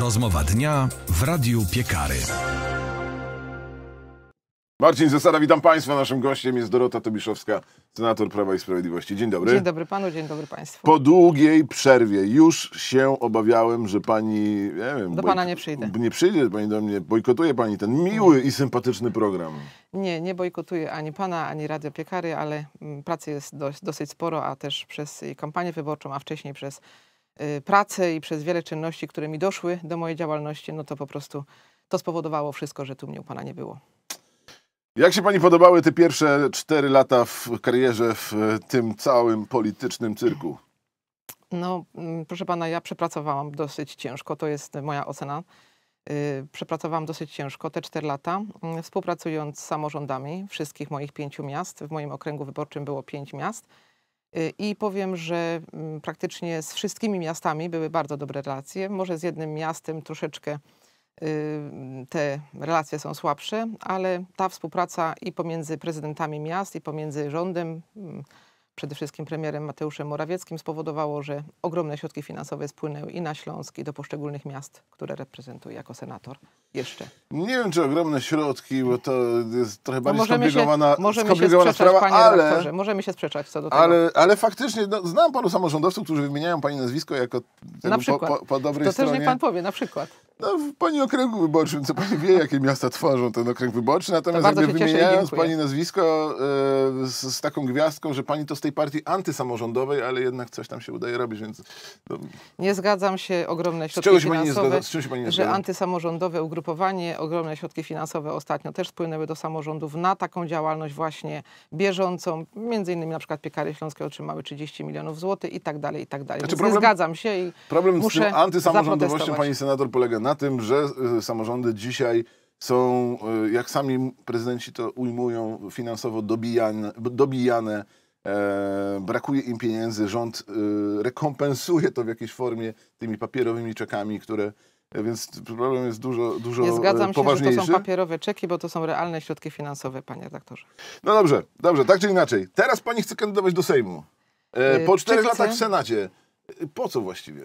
Rozmowa dnia w Radiu Piekary. Marcin Zasada, witam Państwa. Naszym gościem jest Dorota Tobiszowska, senator Prawa i Sprawiedliwości. Dzień dobry. Dzień dobry Panu, dzień dobry Państwu. Po długiej przerwie już się obawiałem, że Pani... nie wiem, do Pana nie przyjdę. Nie przyjdzie Pani do mnie. Bojkotuje Pani ten miły i sympatyczny program. Nie, nie bojkotuję ani Pana, ani Radio Piekary, ale mm, pracy jest dość, dosyć sporo, a też przez kampanię wyborczą, a wcześniej przez Y, pracę i przez wiele czynności, które mi doszły do mojej działalności, no to po prostu to spowodowało wszystko, że tu mnie u Pana nie było. Jak się Pani podobały te pierwsze cztery lata w karierze w e, tym całym politycznym cyrku? No, mm, proszę Pana, ja przepracowałam dosyć ciężko, to jest moja ocena. Y, przepracowałam dosyć ciężko te cztery lata, mm, współpracując z samorządami wszystkich moich pięciu miast. W moim okręgu wyborczym było pięć miast Y, I powiem, że mm, praktycznie z wszystkimi miastami były bardzo dobre relacje. Może z jednym miastem troszeczkę y, te relacje są słabsze, ale ta współpraca i pomiędzy prezydentami miast, i pomiędzy rządem, mm, przede wszystkim premierem Mateuszem Morawieckim spowodowało, że ogromne środki finansowe spłynęły i na Śląsk, i do poszczególnych miast, które reprezentuje jako senator jeszcze. Nie wiem, czy ogromne środki, bo to jest trochę no bardziej możemy skomplikowana, się, możemy skomplikowana się ale... możemy się sprzeczać co do tego. Ale, ale faktycznie, no, znam paru samorządowców, którzy wymieniają pani nazwisko jako na po, po, po, dobrej to stronie. To też nie pan powie, na przykład. No, pani okręgu wyborczym, co pani wie, jakie miasta tworzą ten okręg wyborczy. Natomiast jakby wymieniając pani nazwisko y, z, z, taką gwiazdką, że pani to z tej partii antysamorządowej, ale jednak coś tam się udaje robić, więc... No. Nie zgadzam się, ogromne środki z finansowe. Nie zgadza, z pani nie zgadza? Że antysamorządowe ugrupowanie, ogromne środki finansowe ostatnio też spłynęły do samorządów na taką działalność właśnie bieżącą. Między innymi na przykład Piekary Śląskie otrzymały 30 milionów złotych i tak dalej, i tak dalej. Znaczy, problem, nie zgadzam się i Problem muszę z tym antysamorządowością pani senator polega na na tym, że y, samorządy dzisiaj są, y, jak sami prezydenci to ujmują, finansowo dobijane, dobijane E, brakuje im pieniędzy, rząd y, rekompensuje to w jakiejś formie tymi papierowymi czekami, które e, więc problem jest dużo, dużo Nie e, zgadzam poważniejszy. się, że to są papierowe czeki, bo to są realne środki finansowe, panie redaktorze. No dobrze, dobrze, tak czy inaczej. Teraz pani chce kandydować do Sejmu. E, po czterech latach w Senacie. Po co właściwie?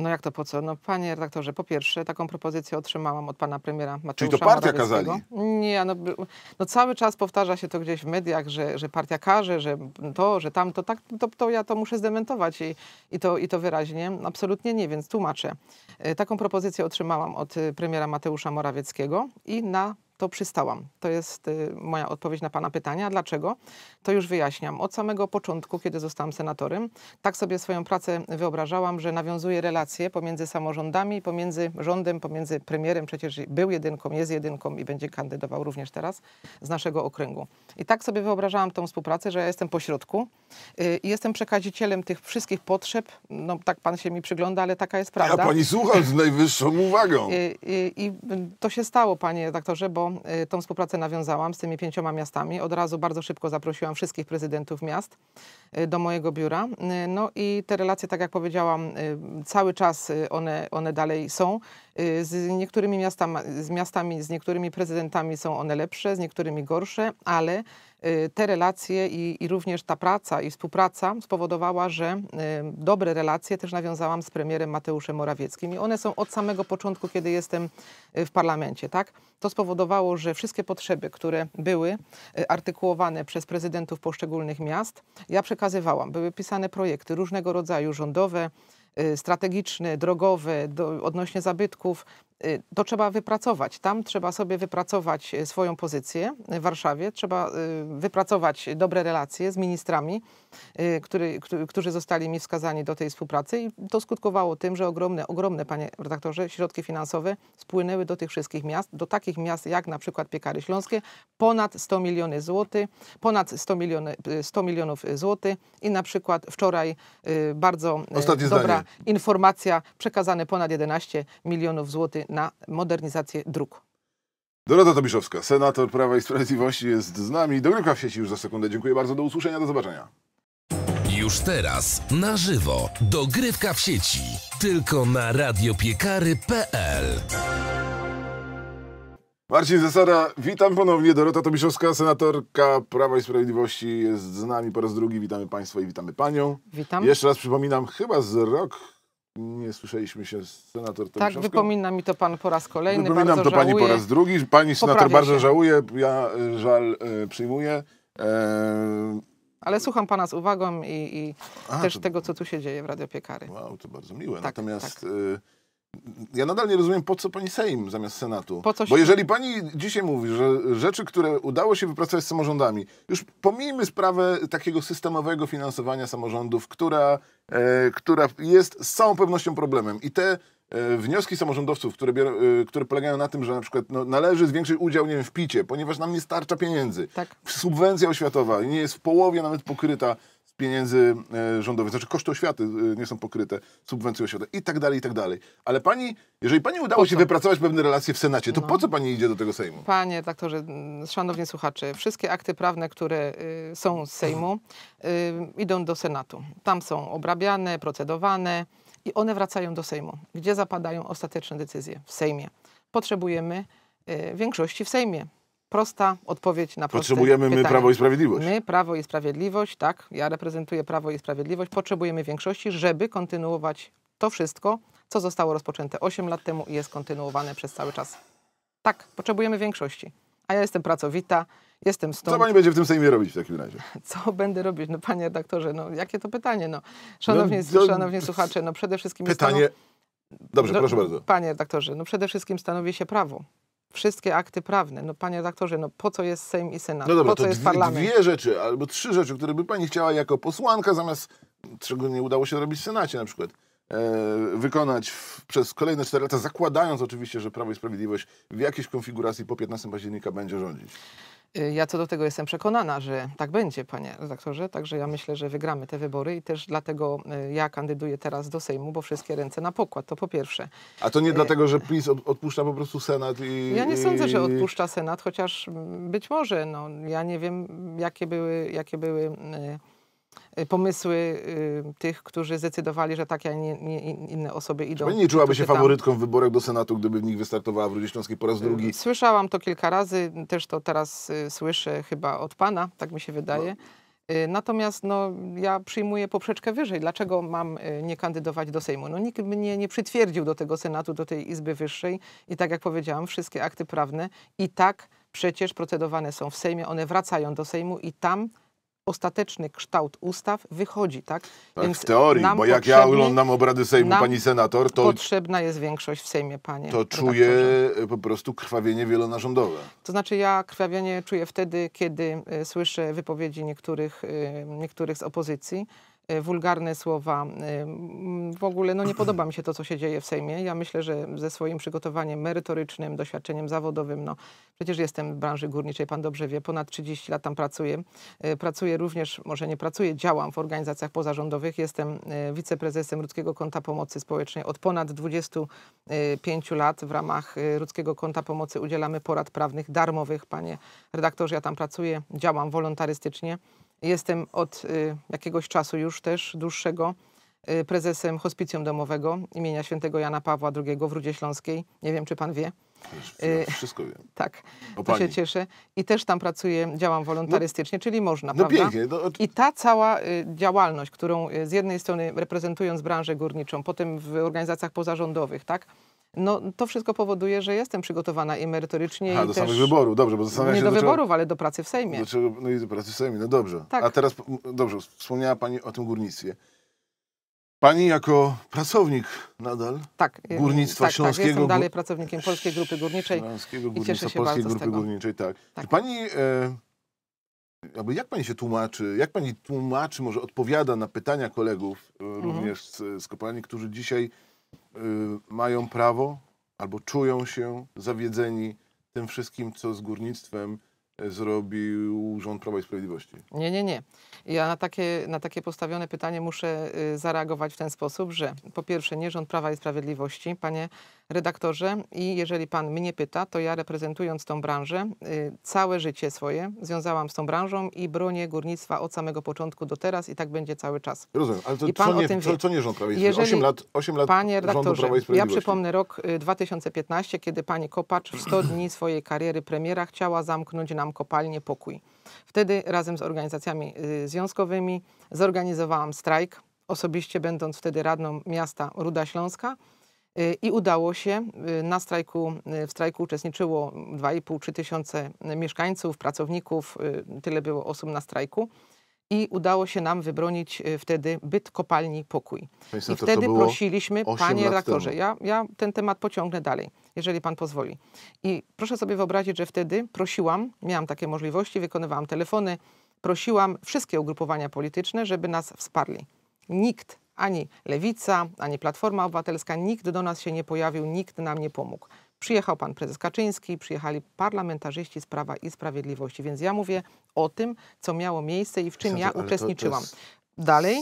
No jak to po co? No panie redaktorze, po pierwsze taką propozycję otrzymałam od pana premiera Mateusza Czyli to partia kazali? Nie, no, no, cały czas powtarza się to gdzieś w mediach, że, że partia każe, że to, że tamto, tak, to, to ja to muszę zdementować i, i, to, i to wyraźnie. Absolutnie nie, więc tłumaczę. E, taką propozycję otrzymałam od e, premiera Mateusza Morawieckiego i na to przystałam. To jest y, moja odpowiedź na Pana pytania. Dlaczego? To już wyjaśniam. Od samego początku, kiedy zostałam senatorem, tak sobie swoją pracę wyobrażałam, że nawiązuję relacje pomiędzy samorządami, pomiędzy rządem, pomiędzy premierem, przecież był jedynką, jest jedynką i będzie kandydował również teraz z naszego okręgu. I tak sobie wyobrażałam tą współpracę, że ja jestem pośrodku y, i jestem przekazicielem tych wszystkich potrzeb. No tak Pan się mi przygląda, ale taka jest prawda. Ja Pani słucham z najwyższą uwagą. Y, I to się stało, Panie doktorze, bo Y, tą współpracę nawiązałam z tymi pięcioma miastami. Od razu bardzo szybko zaprosiłam wszystkich prezydentów miast y, do mojego biura. Y, no i te relacje, tak jak powiedziałam, cały czas one, one dalej są. Y, z niektórymi miastami, z miastami, z niektórymi prezydentami są one lepsze, z niektórymi gorsze, ale y, te relacje i, i również ta praca i współpraca spowodowała, że y, dobre relacje też nawiązałam z premierem Mateuszem Morawieckim i one są od samego początku, kiedy jestem w parlamencie, tak? To spowodowało, że wszystkie potrzeby, które były artykułowane przez prezydentów poszczególnych miast, ja przekazywałam. Były pisane projekty różnego rodzaju, rządowe, Y, strategiczny, drogowy do, odnośnie zabytków, Y, to trzeba wypracować. Tam trzeba sobie wypracować y, swoją pozycję y, w Warszawie, trzeba wypracować dobre relacje z ministrami, który, którzy zostali mi wskazani do tej współpracy i to skutkowało tym, że ogromne, ogromne, panie redaktorze, środki finansowe spłynęły do tych wszystkich miast, do takich miast jak na przykład Piekary Śląskie, ponad 100 miliony złotych, ponad 100, miliony, 100 milionów złotych i na przykład wczoraj bardzo Ostatnie dobra zdanie. informacja, przekazane ponad 11 milionów złotych na modernizację dróg. Dorota Tobiszowska, senator Prawa i Sprawiedliwości jest z nami. Dogrywka w sieci już za sekundę. Dziękuję bardzo, do usłyszenia, do zobaczenia. Już teraz, na żywo, dogrywka w sieci. Tylko na radiopiekary.pl Marcin Zasada, witam ponownie. Dorota Tobiszowska, senatorka Prawa i Sprawiedliwości jest z nami po raz drugi. Witamy Państwa i witamy Panią. Witam. Jeszcze raz przypominam, chyba z rok nie słyszeliśmy się z senator Tak, wypomina mi to pan po raz kolejny. Wypominam bardzo to żałuję. pani po raz drugi. Pani senator bardzo się. żałuje, ja e, żal y, przyjmuję. E... Ale słucham pana z uwagą i, i A, też to... tego, co tu się dzieje w Piekary. Wow, to bardzo miłe. Tak, Natomiast tak. E, ja nadal nie rozumiem, po co pani Sejm zamiast Senatu. Po co się... Bo jeżeli pani dzisiaj mówi, że rzeczy, które udało się wypracować z samorządami, już pomijmy sprawę takiego systemowego finansowania samorządów, która, e, która jest z całą pewnością problemem. I te e, wnioski samorządowców, które, biorą, e, które polegają na tym, że na przykład no, należy zwiększyć udział nie wiem, w picie, ponieważ nam nie starcza pieniędzy. Tak. Subwencja oświatowa nie jest w połowie nawet pokryta pieniędzy e, rządowych, znaczy koszty oświaty e, nie są pokryte, subwencje oświaty i tak dalej, i tak dalej. Ale pani, jeżeli pani udało się wypracować pewne relacje w Senacie, to no. po co pani idzie do tego Sejmu? Panie doktorze, mm, szanowni słuchacze, wszystkie akty prawne, które y, są z Sejmu, y, idą do Senatu. Tam są obrabiane, procedowane i one wracają do Sejmu, gdzie zapadają ostateczne decyzje w Sejmie. Potrzebujemy y, większości w Sejmie prosta odpowiedź na proste Potrzebujemy pytanie. my Prawo i Sprawiedliwość. My, Prawo i Sprawiedliwość, tak. Ja reprezentuję Prawo i Sprawiedliwość. Potrzebujemy większości, żeby kontynuować to wszystko, co zostało rozpoczęte 8 lat temu i jest kontynuowane przez cały czas. Tak, potrzebujemy większości. A ja jestem pracowita, jestem stąd. Co pani będzie w tym Sejmie robić w takim razie? Co będę robić? No panie redaktorze, no jakie to pytanie? No, szanowni, no, to... szanowni słuchacze, no przede wszystkim... Pytanie... Stanu... Dobrze, no, proszę bardzo. Panie redaktorze, no przede wszystkim stanowi się prawo wszystkie akty prawne. No panie doktorze, no po co jest Sejm i Senat? No dobra, po co jest dwie, parlament? dwie rzeczy albo trzy rzeczy, które by pani chciała jako posłanka, zamiast czego nie udało się zrobić w Senacie na przykład. E, wykonać w, przez kolejne 4 lata, zakładając oczywiście, że Prawo i Sprawiedliwość w jakiejś konfiguracji po 15 października będzie rządzić. Y, ja co do tego jestem przekonana, że tak będzie, panie redaktorze. Także ja myślę, że wygramy te wybory i też dlatego y, ja kandyduję teraz do Sejmu, bo wszystkie ręce na pokład, to po pierwsze. A to nie y, dlatego, że PiS odpuszcza po prostu Senat i... Ja nie sądzę, że odpuszcza Senat, chociaż być może, no, ja nie wiem, jakie były, jakie były Y, pomysły y, tych, którzy zdecydowali, że takie, a nie, nie inne osoby idą. Pani nie czułaby się faworytką w wyborach do Senatu, gdyby w nich wystartowała w Rudzie Śląskiej po raz y, drugi? Słyszałam to kilka razy, też to teraz słyszę chyba od pana, tak mi się wydaje. No. Natomiast no, ja przyjmuję poprzeczkę wyżej. Dlaczego mam nie kandydować do Sejmu? No, nikt mnie nie przytwierdził do tego Senatu, do tej Izby Wyższej i tak jak powiedziałam, wszystkie akty prawne i tak przecież procedowane są w Sejmie, one wracają do Sejmu i tam ostateczny kształt ustaw wychodzi, tak? tak Więc w teorii, bo jak ja oglądam obrady Sejmu, pani senator, to... Potrzebna jest większość w Sejmie, panie To czuję e, po prostu krwawienie wielonarządowe. To znaczy ja krwawienie czuję wtedy, kiedy e, słyszę wypowiedzi niektórych, e, niektórych z opozycji, E, wulgarne słowa. E, w ogóle no, nie podoba mi się to, co się dzieje w Sejmie. Ja myślę, że ze swoim przygotowaniem merytorycznym, doświadczeniem zawodowym, no przecież jestem w branży górniczej, pan dobrze wie, ponad 30 lat tam pracuję. E, pracuję również, może nie pracuję, działam w organizacjach pozarządowych. Jestem wiceprezesem Ludzkiego Konta Pomocy Społecznej od ponad 25 lat. W ramach Ludzkiego Konta Pomocy udzielamy porad prawnych darmowych, panie redaktorze, ja tam pracuję, działam wolontarystycznie. Jestem od y, jakiegoś czasu już też dłuższego y, prezesem hospicjum domowego imienia świętego Jana Pawła II w Rudzie Śląskiej. Nie wiem, czy pan wie. Wiesz, wszystko y, wiem. tak, o to pani. się cieszę. I też tam pracuję, działam wolontarystycznie, no, czyli można, no prawda? Pięknie, no, I ta cała działalność, którą z jednej strony reprezentując branżę górniczą, potem w organizacjach pozarządowych, tak, no to wszystko powoduje, że jestem przygotowana i merytorycznie. A, do samych wyborów, dobrze, bo zastanawiam się... Nie do, do wyborów, czego, ale do pracy w Sejmie. Do czego, no i do pracy w Sejmie, no dobrze. Tak. A teraz, dobrze, wspomniała Pani o tym górnictwie. Pani jako pracownik nadal tak, y, górnictwa tak, śląskiego. Tak, jestem dalej pracownikiem Polskiej Grupy Górniczej Śląskiego i cieszę się Polskiej bardzo Grupy z tego. Górniczej, tak. tak. Pani, e, jak Pani się tłumaczy, jak Pani tłumaczy, może odpowiada na pytania kolegów e, mhm. również z, z kopalni, którzy dzisiaj Y, mają prawo albo czują się zawiedzeni tym wszystkim, co z górnictwem e, zrobił rząd Prawa i Sprawiedliwości. Nie, nie, nie. Ja na takie, na takie postawione pytanie muszę y, zareagować w ten sposób, że po pierwsze nie rząd Prawa i Sprawiedliwości, panie redaktorze i jeżeli pan mnie pyta, to ja reprezentując tą branżę, y, całe życie swoje związałam z tą branżą i bronię górnictwa od samego początku do teraz i tak będzie cały czas. Rozumiem, ale to I pan co, nie, o tym co, co nie rząd Prawa i Sprawiedliwości? 8 lat, 8 lat Panie redaktorze, ja przypomnę rok 2015, y, kiedy pani Kopacz w 100 dni swojej kariery premiera chciała zamknąć nam kopalnię Pokój. Wtedy razem z organizacjami y, związkowymi zorganizowałam strajk, osobiście będąc wtedy radną miasta Ruda Śląska. Y, i udało się. Y, na strajku, y, w strajku uczestniczyło 2,5-3 tysiące mieszkańców, pracowników, tyle było osób na strajku. I udało się nam wybronić wtedy byt kopalni pokój. I wtedy prosiliśmy, panie redaktorze, ja, ja ten temat pociągnę dalej, jeżeli pan pozwoli. I proszę sobie wyobrazić, że wtedy prosiłam, miałam takie możliwości, wykonywałam telefony, prosiłam wszystkie ugrupowania polityczne, żeby nas wsparli. Nikt ani Lewica, ani Platforma Obywatelska, nikt do nas się nie pojawił, nikt nam nie pomógł. Przyjechał pan prezes Kaczyński, przyjechali parlamentarzyści z Prawa i Sprawiedliwości, więc ja mówię o tym, co miało miejsce i w czym ja uczestniczyłam. Dalej,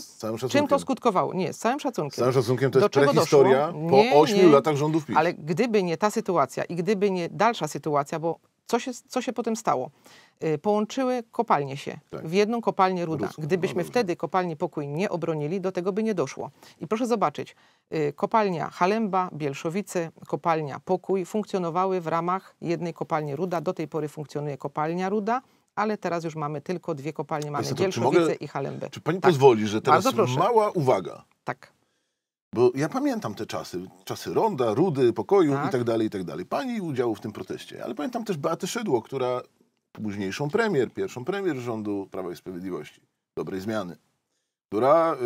czym to skutkowało? Nie, z całym szacunkiem. Z całym szacunkiem to jest Do czego doszło? po ośmiu latach rządów PiS. Ale gdyby nie ta sytuacja i gdyby nie dalsza sytuacja, bo co się, co się potem stało? Y, połączyły kopalnie się tak. w jedną kopalnię ruda. Gdybyśmy no wtedy kopalni pokój nie obronili, do tego by nie doszło. I proszę zobaczyć, y, kopalnia Halemba, Bielszowice, kopalnia Pokój funkcjonowały w ramach jednej kopalni ruda. Do tej pory funkcjonuje kopalnia ruda, ale teraz już mamy tylko dwie kopalnie. Mamy Bielszowice mogę, i Halembę. Czy pani tak. pozwoli, że teraz mała uwaga? Tak. Bo ja pamiętam te czasy, czasy ronda, rudy, pokoju tak. i tak dalej, i tak dalej. Pani udziału w tym proteście, ale pamiętam też Beatę Szydło, która późniejszą premier, pierwszą premier rządu Prawa i Sprawiedliwości, dobrej zmiany, która y,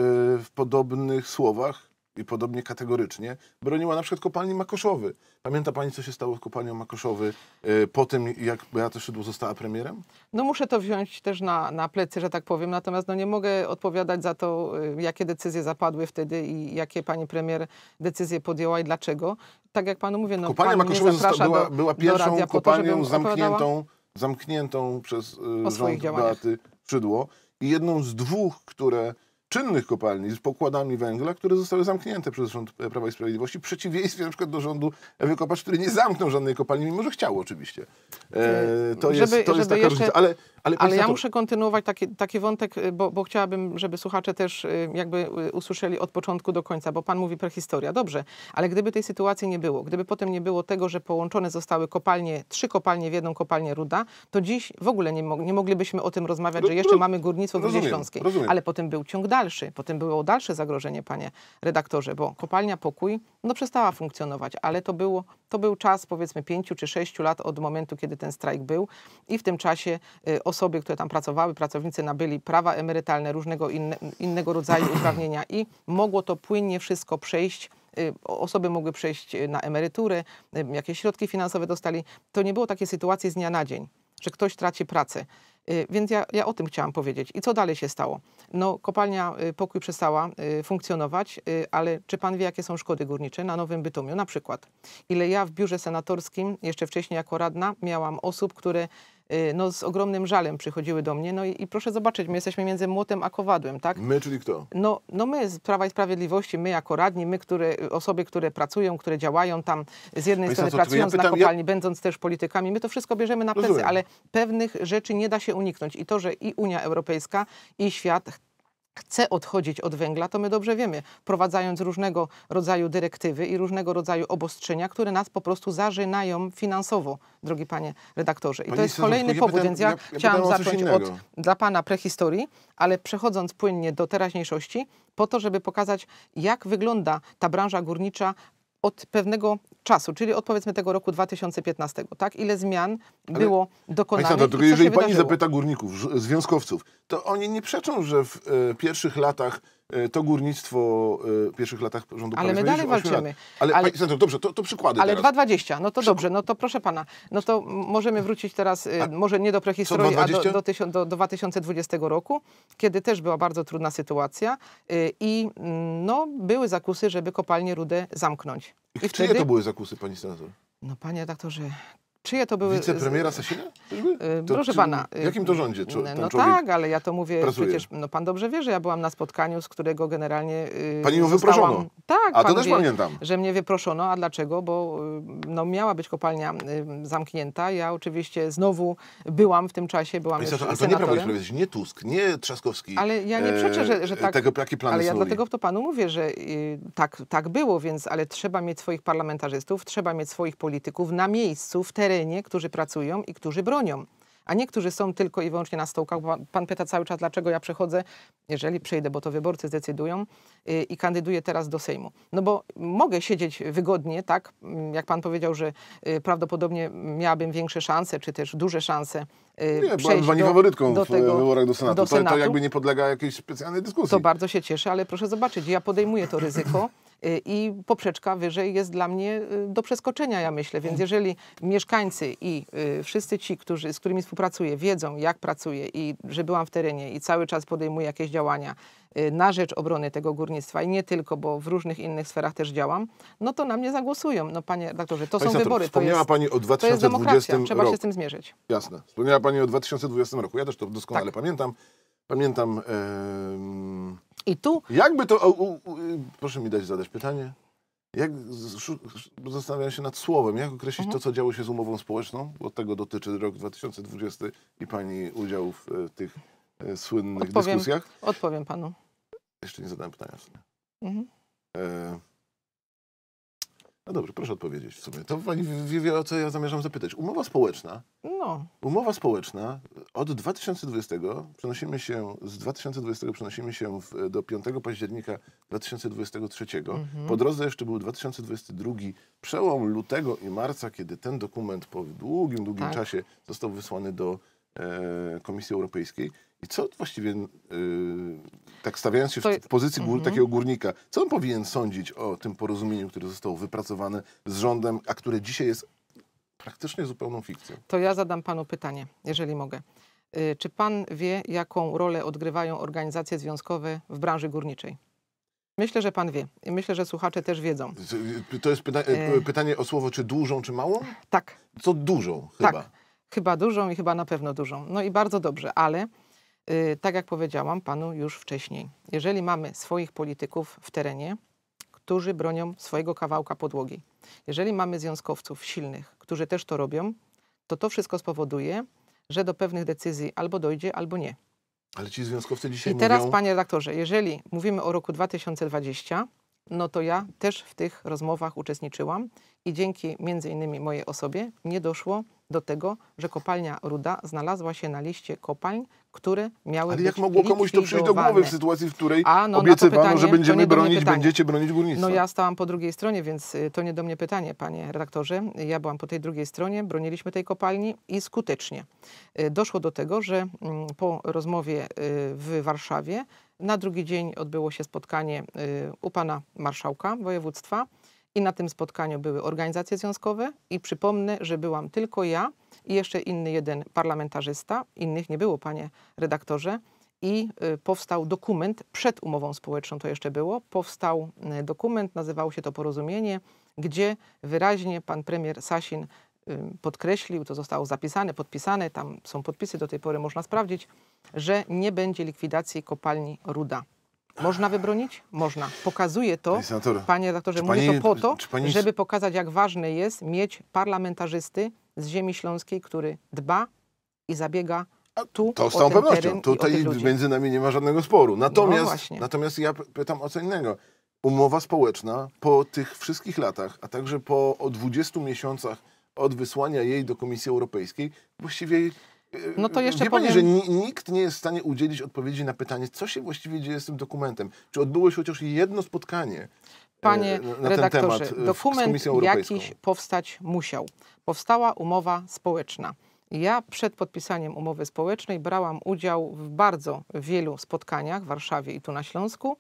w podobnych słowach i podobnie kategorycznie broniła na przykład kopalni Makoszowy. Pamięta Pani, co się stało z kopalnią Makoszowy y, po tym, jak Beata Szydło została premierem? No muszę to wziąć też na, na plecy, że tak powiem, natomiast no, nie mogę odpowiadać za to, y, jakie decyzje zapadły wtedy i jakie Pani premier decyzje podjęła i dlaczego. Tak jak Panu mówię, no, Kopalnia Makoszowy była, była, pierwszą do kopalnią to, zamkniętą, zamkniętą przez y, rząd Beaty Szydło i jedną z dwóch, które czynnych kopalni z pokładami węgla, które zostały zamknięte przez rząd e, Prawa i Sprawiedliwości, w przeciwieństwie na przykład do rządu Ewy Kopacz, który nie zamknął żadnej kopalni, mimo że chciał oczywiście. E, to żeby, jest, to jest taka jeszcze, różnica. Ale, ale, ale ja muszę kontynuować taki, taki wątek, e, bo, bo chciałabym, żeby słuchacze też e, jakby usłyszeli od początku do końca, bo pan mówi prehistoria. Dobrze, ale gdyby tej sytuacji nie było, gdyby potem nie było tego, że połączone zostały kopalnie, trzy kopalnie w jedną kopalnię ruda, to dziś w ogóle nie, mo nie moglibyśmy o tym rozmawiać, że no, jeszcze no, mamy górnictwo w Śląskiej. Rozumiem. Ale potem był ciąg dalej dalszy. Potem było dalsze zagrożenie, panie redaktorze, bo kopalnia Pokój no, przestała funkcjonować, ale to, było, to był czas powiedzmy pięciu czy sześciu lat od momentu, kiedy ten strajk był i w tym czasie y, osoby, które tam pracowały, pracownicy nabyli prawa emerytalne, różnego inne, innego rodzaju uprawnienia i mogło to płynnie wszystko przejść y, osoby mogły przejść y, na emerytury, y, jakieś środki finansowe dostali. To nie było takiej sytuacji z dnia na dzień, że ktoś traci pracę. Y, więc ja, ja o tym chciałam powiedzieć. I co dalej się stało? No, kopalnia y, Pokój przestała y, funkcjonować, ale czy pan wie, jakie są szkody górnicze na Nowym Bytomiu? Na przykład, ile ja w biurze senatorskim, jeszcze wcześniej jako radna, miałam osób, które Y, no, z ogromnym żalem przychodziły do mnie. No i, i, proszę zobaczyć, my jesteśmy między młotem a kowadłem, tak? My, czyli kto? No, no my z Prawa i Sprawiedliwości, my jako radni, my, które, osoby, które pracują, które działają tam, z jednej strony co, pracując ja pytam, na kopalni, ja... będąc też politykami, my to wszystko bierzemy na plecy, Rozumiem. ale pewnych rzeczy nie da się uniknąć. I to, że i Unia Europejska, i świat chce odchodzić od węgla, to my dobrze wiemy, wprowadzając różnego rodzaju dyrektywy i różnego rodzaju obostrzenia, które nas po prostu zarzynają finansowo, drogi panie redaktorze. I Pani to jest kolejny powód, pytam, więc ja, ja chciałam zacząć od dla pana prehistorii, ale przechodząc płynnie do teraźniejszości, po to, żeby pokazać, jak wygląda ta branża górnicza od pewnego czasu, czyli od powiedzmy tego roku 2015, tak? Ile zmian Ale było dokonanych Aleksandra, tylko jeżeli pani wydarzyło? zapyta górników, związkowców, to oni nie przeczą, że w e, pierwszych latach E, to górnictwo w e, pierwszych latach rządu Ale my dalej walczymy. Ale, ale Pani dobrze, to, to przykłady Ale 2,20, no to dobrze, no to proszę Pana, no to możemy wrócić teraz, y, a, może nie do prehistorii, a do, do, tysią, do, do 2020 roku, kiedy też była bardzo trudna sytuacja y, i mm, no, były zakusy, żeby kopalnie rudę zamknąć. I, I wtedy... to były zakusy, Pani senator? No panie doktorze, Czyje to były... Wicepremiera Sasina? E, to, Proszę czy, pana. W jakim to rządzie? Czy, e, no tak, ale ja to mówię pracuje. przecież, no pan dobrze wie, że ja byłam na spotkaniu, z którego generalnie e, Pani ją wyproszono. Tak. A to też wie, pamiętam. Że mnie wyproszono, a dlaczego? Bo no, miała być kopalnia zamknięta. Ja oczywiście znowu byłam w tym czasie, byłam Pani jeszcze ale to nie Prawo nie Tusk, nie Trzaskowski. Ale ja nie przeczę, że, że tak. Tego, jakie plany ale ja dlatego to panu mówię, że tak, tak było, więc ale trzeba mieć swoich parlamentarzystów, trzeba mieć swoich polityków na miejscu, w terenie terenie, którzy pracują i którzy bronią. A niektórzy są tylko i wyłącznie na stołkach. Pan pyta cały czas, dlaczego ja przechodzę, jeżeli przejdę, bo to wyborcy zdecydują, yy, i kandyduję teraz do Sejmu. No bo mogę siedzieć wygodnie, tak? Mm, jak pan powiedział, że yy, prawdopodobnie miałabym większe szanse, czy też duże szanse y, nie, byłam pani do, faworytką do tego, w wyborach do Senatu. do Senatu. To, to jakby nie podlega jakiejś specjalnej dyskusji. To bardzo się cieszę, ale proszę zobaczyć, ja podejmuję to ryzyko. Y, i poprzeczka wyżej jest dla mnie y, do przeskoczenia, ja myślę. Więc mm. jeżeli mieszkańcy i y, wszyscy ci, którzy, z którymi współpracuję, wiedzą, jak pracuję i że byłam w terenie i cały czas podejmuję jakieś działania na rzecz obrony tego górnictwa i nie tylko, bo w różnych innych sferach też działam, no to na mnie zagłosują. No panie doktorze, to są wybory. Wspomniała to jest, Pani o 2020 roku. Trzeba się z tym zmierzyć. Jasne. Wspomniała Pani o 2020 roku. Ja też to doskonale tak. pamiętam. Pamiętam... Yy i tu... Jakby to... proszę mi dać zadać pytanie. Jak, zastanawiam się nad słowem, jak określić mhm. to, co działo się z umową społeczną, bo tego dotyczy rok 2020 i Pani udział w e, tych e, słynnych odpowiem, dyskusjach. Odpowiem Panu. Jeszcze nie zadałem pytania. Mhm. E no dobrze, proszę odpowiedzieć w sumie. To pani wie, o co ja zamierzam zapytać. Umowa społeczna. No. Umowa społeczna od 2020 przenosimy się, z 2020 przenosimy się w, do 5 października 2023. Mhm. Po drodze jeszcze był 2022, przełom lutego i marca, kiedy ten dokument po długim, długim tak. czasie został wysłany do E, Komisji Europejskiej. I co właściwie, e, tak stawiając się w pozycji gór, mhm. takiego górnika, co on powinien sądzić o tym porozumieniu, które zostało wypracowane z rządem, a które dzisiaj jest praktycznie zupełną fikcją? To ja zadam panu pytanie, jeżeli mogę. E, czy pan wie, jaką rolę odgrywają organizacje związkowe w branży górniczej? Myślę, że pan wie. I myślę, że słuchacze też wiedzą. To jest pyta pytanie o słowo, czy dużą, czy małą? Tak. Co dużą tak. chyba. Tak. Chyba dużą i chyba na pewno dużą. No i bardzo dobrze, ale yy, tak jak powiedziałam panu już wcześniej, jeżeli mamy swoich polityków w terenie, którzy bronią swojego kawałka podłogi, jeżeli mamy związkowców silnych, którzy też to robią, to to wszystko spowoduje, że do pewnych decyzji albo dojdzie, albo nie. Ale ci związkowcy dzisiaj I teraz, mówią... panie redaktorze, jeżeli mówimy o roku 2020, no to ja też w tych rozmowach uczestniczyłam i dzięki między innymi mojej osobie nie doszło do tego, że kopalnia Ruda znalazła się na liście kopalń, które miały Ale jak mogło komuś to przyjść do głowy w sytuacji, w której A, no, obiecywano, pytanie, że będziemy bronić, pytanie. będziecie bronić górnictwa? No ja stałam po drugiej stronie, więc y, to nie do mnie pytanie, panie redaktorze. Ja byłam po tej drugiej stronie, broniliśmy tej kopalni i skutecznie. Y, doszło do tego, że mm, po rozmowie y, w Warszawie na drugi dzień odbyło się spotkanie u pana marszałka województwa i na tym spotkaniu były organizacje związkowe i przypomnę, że byłam tylko ja i jeszcze inny jeden parlamentarzysta, innych nie było, panie redaktorze. I y, powstał dokument przed umową społeczną, to jeszcze było. Powstał y, dokument, nazywał się to porozumienie, gdzie wyraźnie pan premier Sasin y, podkreślił, to zostało zapisane, podpisane, tam są podpisy, do tej pory można sprawdzić, że nie będzie likwidacji kopalni Ruda. Można wybronić? Można. Pokazuje to, panie redaktorze, mówię pani, to po to, pani... żeby pokazać, jak ważne jest mieć parlamentarzysty z ziemi śląskiej, który dba i zabiega tu To z całą pewnością. Tutaj między nami nie ma żadnego sporu. Natomiast, no natomiast ja pytam o co innego. Umowa społeczna po tych wszystkich latach, a także po 20 miesiącach od wysłania jej do Komisji Europejskiej, właściwie no to jeszcze powiem... Pani, że nikt nie jest w stanie udzielić odpowiedzi na pytanie, co się właściwie dzieje z tym dokumentem. Czy odbyło się chociaż jedno spotkanie e, Panie na redaktorze, ten temat e, dokument jakiś powstać musiał. Powstała umowa społeczna. Ja przed podpisaniem umowy społecznej brałam udział w bardzo wielu spotkaniach w Warszawie i tu na Śląsku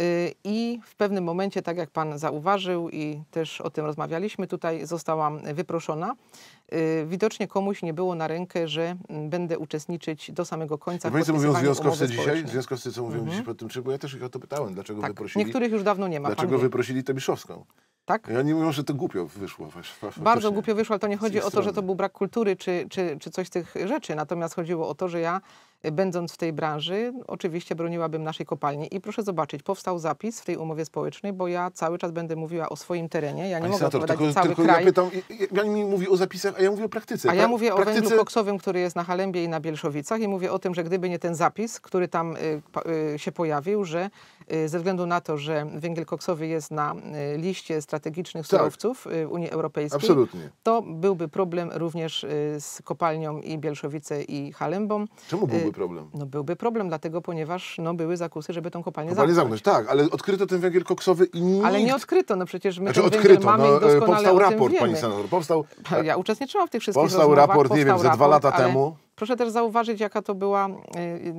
Y, I w pewnym momencie, tak jak Pan zauważył i też o tym rozmawialiśmy, tutaj zostałam wyproszona. Y, widocznie komuś nie było na rękę, że mm, będę uczestniczyć do samego końca. Państwo mówią związkowcy dzisiaj, związkowcy co mówią mhm. dzisiaj pod tym, czy bo ja też ich o to pytałem, dlaczego tak. wyprosili. Niektórych już dawno nie ma. Dlaczego wyprosili Tobiszowską? Tak? Ja nie mówię, że to głupio wyszło. Bardzo głupio wyszło, ale to nie chodzi o to, strony. że to był brak kultury czy, czy, czy coś z tych rzeczy. Natomiast chodziło o to, że ja Będąc w tej branży, oczywiście broniłabym naszej kopalni. I proszę zobaczyć, powstał zapis w tej umowie społecznej, bo ja cały czas będę mówiła o swoim terenie. Ja nie Pani mogę senator, odpowiadać tylko, cały tylko kraj. Ja pytam, ja mi mówi o zapisach, a ja mówię o praktyce. A ja mówię o węglu koksowym, który jest na Halembie i na Bielszowicach i mówię o tym, że gdyby nie ten zapis, który tam y, y, się pojawił, że y, ze względu na to, że węgiel koksowy jest na y, liście strategicznych tak. surowców tak. Unii Europejskiej, Absolutnie. to byłby problem również y, z kopalnią i Bielszowice i Halembą. Czemu byłby problem. No byłby problem, dlatego ponieważ no, były zakusy, żeby tą kopalnię, kopalnię no, zamknąć. Tak, ale odkryto ten węgiel koksowy i nikt... Ale nie odkryto, no przecież my znaczy, ten odkryto, mamy no, doskonale Powstał raport, wiemy. pani senator, powstał... Ja uczestniczyłam w tych wszystkich Powstał raport, powstał nie wiem, ze dwa lata ale... temu. Proszę też zauważyć, jaka to była, y,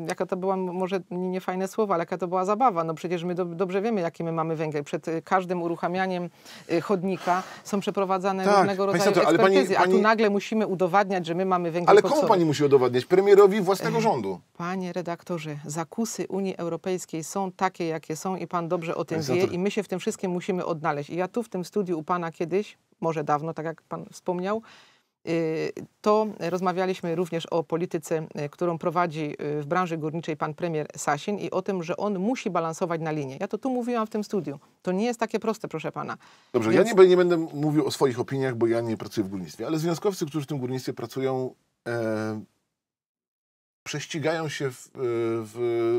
jaka to była może nie fajne słowa, ale jaka to była zabawa. No przecież my do, dobrze wiemy, jaki my mamy węgiel. Przed y, każdym uruchamianiem y, chodnika są przeprowadzane tak, różnego rodzaju senator, ekspertyzy, pani, pani... a tu nagle musimy udowadniać, że my mamy węgiel Ale komu pani musi udowadniać? Premierowi własnego rządu. Panie redaktorze, zakusy Unii Europejskiej są takie, jakie są i pan dobrze o tym wie i my się w tym wszystkim musimy odnaleźć. I ja tu w tym studiu u pana kiedyś, może dawno, tak jak pan wspomniał, Y, to rozmawialiśmy również o polityce, y, którą prowadzi y, w branży górniczej pan premier Sasin i o tym, że on musi balansować na linię. Ja to tu mówiłam w tym studiu. To nie jest takie proste, proszę pana. Dobrze, Więc... ja nie, nie, będę mówił o swoich opiniach, bo ja nie pracuję w górnictwie, ale związkowcy, którzy w tym górnictwie pracują, e, prześcigają się w, w,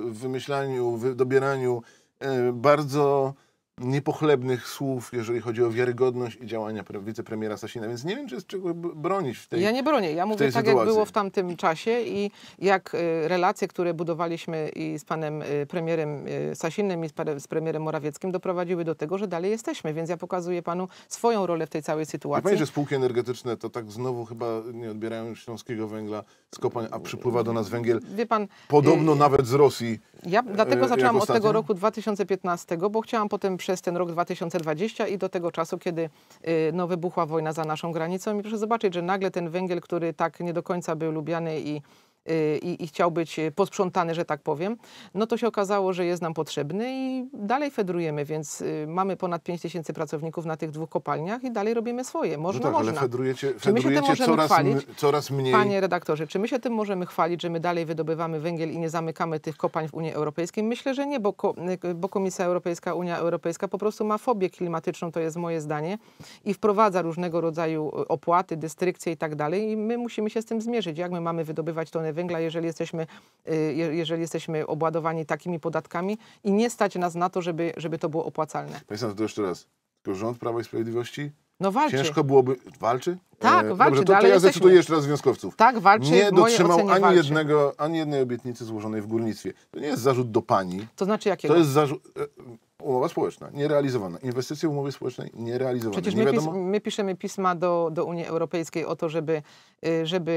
e, w wymyślaniu, w dobieraniu e, bardzo niepochlebnych słów, jeżeli chodzi o wiarygodność i działania wicepremiera Sasina, więc nie wiem, czy jest czego bronić w tej Ja nie bronię, ja mówię tak, sytuacji. jak było w tamtym czasie i jak y, relacje, które budowaliśmy i z panem y, premierem y, Sasinem i z premierem Morawieckim doprowadziły do tego, że dalej jesteśmy, więc ja pokazuję panu swoją rolę w tej całej sytuacji. Pani, że spółki energetyczne to tak znowu chyba nie odbierają śląskiego węgla z kopalń, a przypływa do nas węgiel. Wie pan, podobno nawet z Rosji ja dlatego e, zaczęłam od tego roku 2015, bo chciałam potem przez ten rok 2020 i do tego czasu, kiedy y, no, wybuchła wojna za naszą granicą. I proszę zobaczyć, że nagle ten węgiel, który tak nie do końca był lubiany i Y, i, i, chciał być y, posprzątany, że tak powiem, no to się okazało, że jest nam potrzebny i dalej fedrujemy, więc y, mamy ponad 5 tysięcy pracowników na tych dwóch kopalniach i dalej robimy swoje. No można, no tak, można. ale fedrujecie, fedrujecie coraz, chwalić? coraz mniej. Panie redaktorze, czy my się tym możemy chwalić, że my dalej wydobywamy węgiel i nie zamykamy tych kopalń w Unii Europejskiej? Myślę, że nie, bo, bo Komisja Europejska, Unia Europejska po prostu ma fobię klimatyczną, to jest moje zdanie, i wprowadza różnego rodzaju opłaty, dystrykcje i tak dalej i my musimy się z tym zmierzyć. Jak my mamy wydobywać tonę węgla, jeżeli jesteśmy, y, jeżeli jesteśmy obładowani takimi podatkami i nie stać nas na to, żeby, żeby to było opłacalne. Pamiętam to jeszcze raz. Tylko rząd Prawa i Sprawiedliwości no walczy. Ciężko byłoby... Walczy? Tak, e, walczy. Dobrze, to, no to ja jesteśmy... zacytuję jeszcze raz związkowców. Tak, walczy. Nie dotrzymał ani, walczy. jednego, ani jednej obietnicy złożonej w górnictwie. To nie jest zarzut do pani. To znaczy jakiego? To jest zarzut... E, Umowa społeczna nierealizowana. Inwestycje w umowie społecznej nierealizowane. Przecież nie my, wiadomo... pis my piszemy pisma do, do Unii Europejskiej o to, żeby, y, żeby,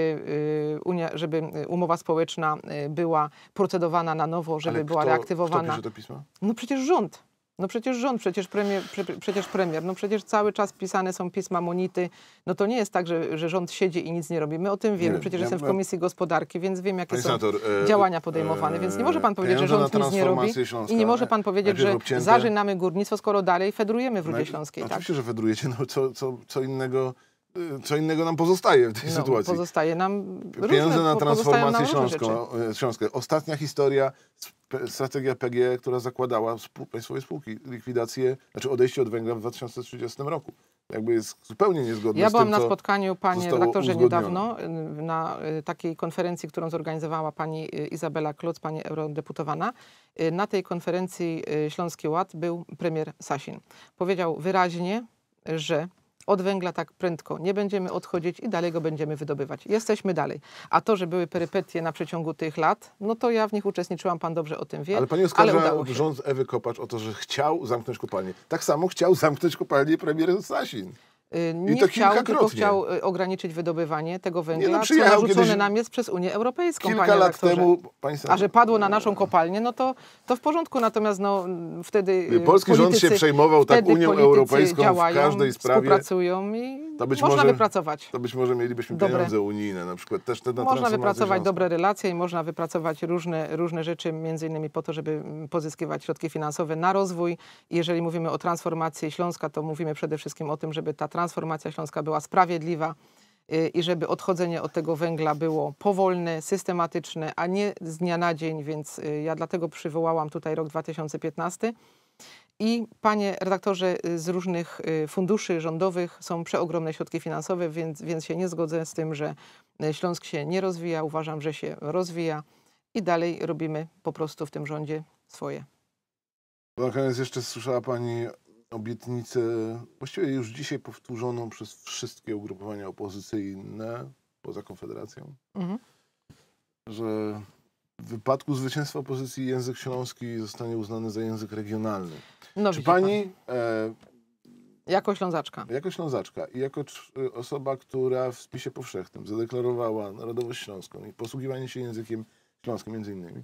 y, Unia, żeby y, umowa społeczna była procedowana na nowo, żeby Ale była kto, reaktywowana. Kto pisze to pisma? No przecież rząd. No przecież rząd, przecież premier, przecież premier, no przecież cały czas pisane są pisma monity. No to nie jest tak, że, że rząd siedzi i nic nie robi. My o tym wiemy. Przecież nie, jestem w Komisji Gospodarki, więc wiem, jakie są senator, e, działania podejmowane. E, więc nie może pan powiedzieć, że rząd nic nie robi Śląska, i nie może pan powiedzieć, że obcięte. zarzynamy górnictwo, skoro dalej fedrujemy w Rudzie Śląskiej. Tak? Oczywiście, że fedrujecie. No co, co, co innego e, co innego nam pozostaje w tej no, sytuacji. Pozostaje nam pieniądze na transformację śląską, Ostatnia historia z strategia PG, która zakładała spół, spółki, likwidację, znaczy odejście od węgla w 2030 roku. Jakby jest zupełnie niezgodne ja z tym, Ja byłam na spotkaniu, panie redaktorze, niedawno y, na y, takiej konferencji, którą zorganizowała pani y, Izabela Kloc, pani eurodeputowana. Na tej konferencji Śląski Ład był premier Sasin. Powiedział wyraźnie, że od węgla tak prędko nie będziemy odchodzić i dalej go będziemy wydobywać. Jesteśmy dalej. A to, że były perypetie na przeciągu tych lat, no to ja w nich uczestniczyłam, pan dobrze o tym wie. Ale pani oskarża rząd Ewy Kopacz o to, że chciał zamknąć kopalnię. Tak samo chciał zamknąć kopalnię premier Sasin. Y, nie I chciał, chciał y, ograniczyć wydobywanie tego węgla, nie, no, co narzucone nam jest przez Unię Europejską. Kilka lat temu... Państwa... A że padło na naszą kopalnię, no to, to w porządku, natomiast no, wtedy y, Polski politycy, rząd się przejmował tak Unią Europejską działają, w każdej sprawie. współpracują i to być można może, wypracować. To być może mielibyśmy dobre. pieniądze unijne na przykład. Też te można wypracować dobre relacje i można wypracować różne, różne rzeczy, między innymi po to, żeby mm, pozyskiwać środki finansowe na rozwój. Jeżeli mówimy o transformacji Śląska, to mówimy przede wszystkim o tym, żeby ta transformacja transformacja śląska była sprawiedliwa y, i żeby odchodzenie od tego węgla było powolne, systematyczne, a nie z dnia na dzień, więc y, ja dlatego przywołałam tutaj rok 2015. I panie redaktorze, y, z różnych funduszy rządowych są przeogromne środki finansowe, więc, więc się nie zgodzę z tym, że Śląsk się nie rozwija. Uważam, że się rozwija i dalej robimy po prostu w tym rządzie swoje. Na koniec jeszcze słyszała Pani obietnicę, właściwie już dzisiaj powtórzoną przez wszystkie ugrupowania opozycyjne poza Konfederacją, mhm. że w wypadku zwycięstwa opozycji język śląski zostanie uznany za język regionalny. No, Czy pani... Pan. E, jako ślązaczka. Jako ślązaczka i jako e, osoba, która w spisie powszechnym zadeklarowała narodowość śląską i posługiwanie się językiem śląskim między innymi,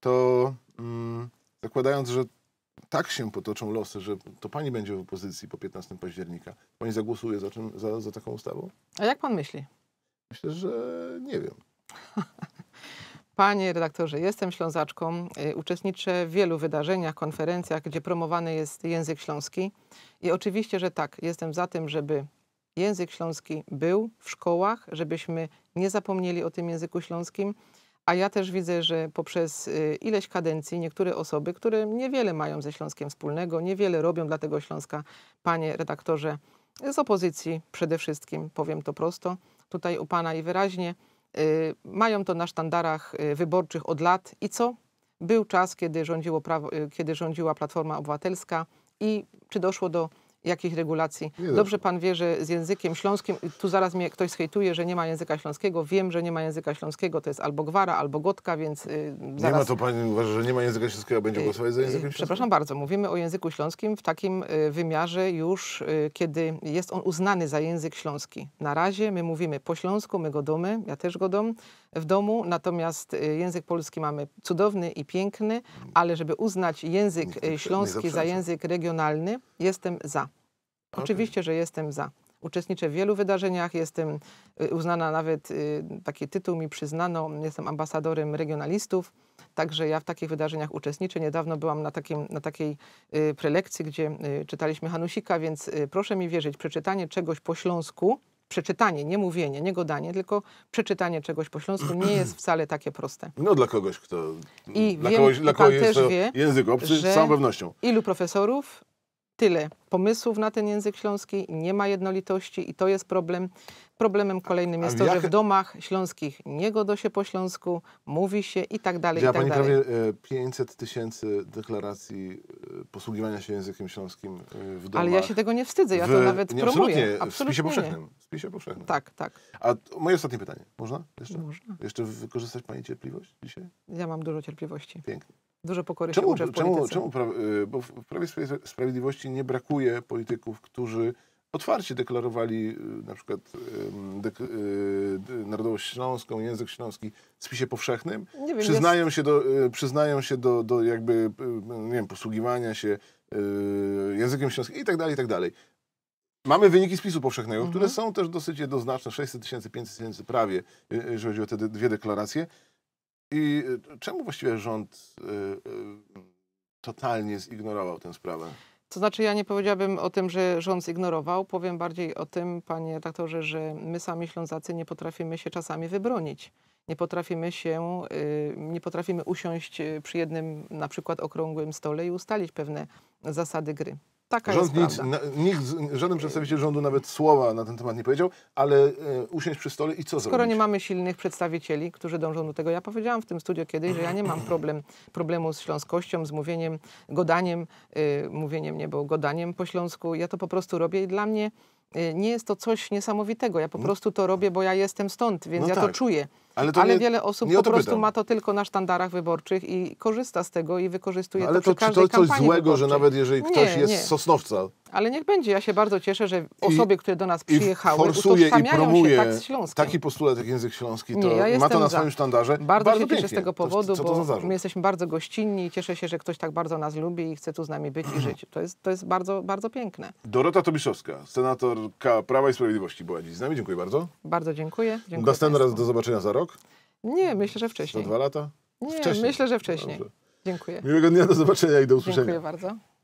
to mm, zakładając, że tak się potoczą losy, że to pani będzie w opozycji po 15 października, pani zagłosuje za, czym, za, za taką ustawą? A jak pan myśli? Myślę, że nie wiem. Panie redaktorze, jestem ślązaczką. Y, uczestniczę w wielu wydarzeniach, konferencjach, gdzie promowany jest język śląski. I oczywiście, że tak, jestem za tym, żeby język śląski był w szkołach, żebyśmy nie zapomnieli o tym języku śląskim, a ja też widzę, że poprzez y, ileś kadencji niektóre osoby, które niewiele mają ze Śląskiem wspólnego, niewiele robią dla tego Śląska, panie redaktorze, z opozycji przede wszystkim, powiem to prosto, tutaj u pana i wyraźnie, y, mają to na sztandarach y, wyborczych od lat i co? Był czas, kiedy, rządziło prawo, kiedy rządziła Platforma Obywatelska i czy doszło do Jakich regulacji? Dobrze pan wie, że z językiem śląskim, tu zaraz mnie ktoś schejtuje, że nie ma języka śląskiego. Wiem, że nie ma języka śląskiego, to jest albo gwara, albo gotka, więc y, zaraz... Nie ma to pani uważa, że nie ma języka śląskiego, a będzie y, głosować za językiem y, śląskim? Przepraszam bardzo, mówimy o języku śląskim w takim y, wymiarze już, kiedy jest on uznany za język śląski. Na razie my mówimy po śląsku, my go domy, ja też go dom, w domu, natomiast y, język polski mamy cudowny i piękny, ale żeby uznać język y, śląski za język regionalny, jestem za. Okay. Oczywiście, że jestem za. Uczestniczę w wielu wydarzeniach, jestem y, uznana nawet, taki tytuł mi przyznano, jestem ambasadorem regionalistów, także ja w takich wydarzeniach uczestniczę. Niedawno byłam na, takim, na takiej prelekcji, gdzie czytaliśmy Hanusika, więc proszę mi wierzyć, przeczytanie czegoś po śląsku, przeczytanie, nie mówienie, nie godanie, tylko przeczytanie czegoś po śląsku nie jest wcale takie proste. No dla kogoś, kto... I dla wiem, kogoś, dla kogoś jest wie, język obcy, z całą pewnością. Ilu profesorów tyle pomysłów na ten język śląski, nie ma jednolitości i to jest problem. Problemem kolejnym jest to, jak... że w domach śląskich nie godo się po śląsku, mówi się i tak dalej, ja, i tak pani dalej. prawie 500 tysięcy deklaracji e, posługiwania się językiem śląskim e, w domach. Ale ja się tego nie wstydzę, ja w... to nawet nie, promuję. Absolutnie, absolutnie, w spisie powszechnym. W spisie powszechnym. Tak, tak. A moje ostatnie pytanie. Można jeszcze? Można. Jeszcze wykorzystać pani cierpliwość dzisiaj? Ja mam dużo cierpliwości. Pięknie dużo pokory czemu, się w polityce. Czemu, czemu y, bo w Prawie Sprawiedliwości nie brakuje polityków, którzy otwarcie deklarowali y, na przykład dek, y, narodowość śląską, język śląski w spisie powszechnym. Nie wiem, przyznają, jest... się do, przyznają się do, do jakby, nie wiem, posługiwania się językiem śląskim i tak dalej, i tak dalej. Mamy wyniki spisu powszechnego, mhm. które są też dosyć jednoznaczne, 600 tysięcy, 500 tysięcy prawie, jeżeli chodzi o te dwie deklaracje. I e, czemu właściwie rząd e, e, totalnie zignorował tę sprawę? To znaczy, ja nie powiedziałabym o tym, że rząd zignorował. Powiem bardziej o tym, panie redaktorze, że my sami Ślązacy nie potrafimy się czasami wybronić. Nie potrafimy się, nie potrafimy usiąść przy jednym na przykład okrągłym stole i ustalić pewne zasady gry. Taka Rząd jest nic, nikt, żaden przedstawiciel rządu nawet słowa na ten temat nie powiedział, ale e, usiąść przy stole i co Skoro zrobić? Skoro nie mamy silnych przedstawicieli, którzy dążą do tego, ja powiedziałam w tym studio kiedyś, że ja nie mam problem, problemu z śląskością, z mówieniem, godaniem, y, mówieniem nie było godaniem po śląsku. Ja to po prostu robię i dla mnie y, nie jest to coś niesamowitego. Ja po no. prostu to robię, bo ja jestem stąd, więc no ja tak. to czuję. Ale, ale nie, wiele osób po prostu pytam. ma to tylko na sztandarach wyborczych i korzysta z tego i wykorzystuje no, ale to, to przy to, każdej to coś złego, wyborczej. że nawet jeżeli ktoś nie, jest nie. Sosnowca. Ale niech będzie. Ja się bardzo cieszę, że osoby, I, które do nas przyjechały, forsuje i promuje tak z Śląskiem. taki postulat jak język śląski, to nie, ja ma to na swoim za. sztandarze. Bardzo, bardzo się pięknie. cieszę z tego powodu, to, bo my jesteśmy bardzo gościnni i cieszę się, że ktoś tak bardzo nas lubi i chce tu z nami być i żyć. To jest, to jest bardzo, bardzo piękne. Dorota Tobiszowska, senatorka Prawa i Sprawiedliwości była dziś z nami. Dziękuję bardzo. Bardzo dziękuję. dziękuję Następny raz do zobaczenia za rok rok? Nie, myślę, że wcześniej. To dwa lata? Nie, wcześniej. myślę, że wcześniej. Dobrze. Dziękuję. Miłego dnia, do zobaczenia i do usłyszenia. Dziękuję bardzo.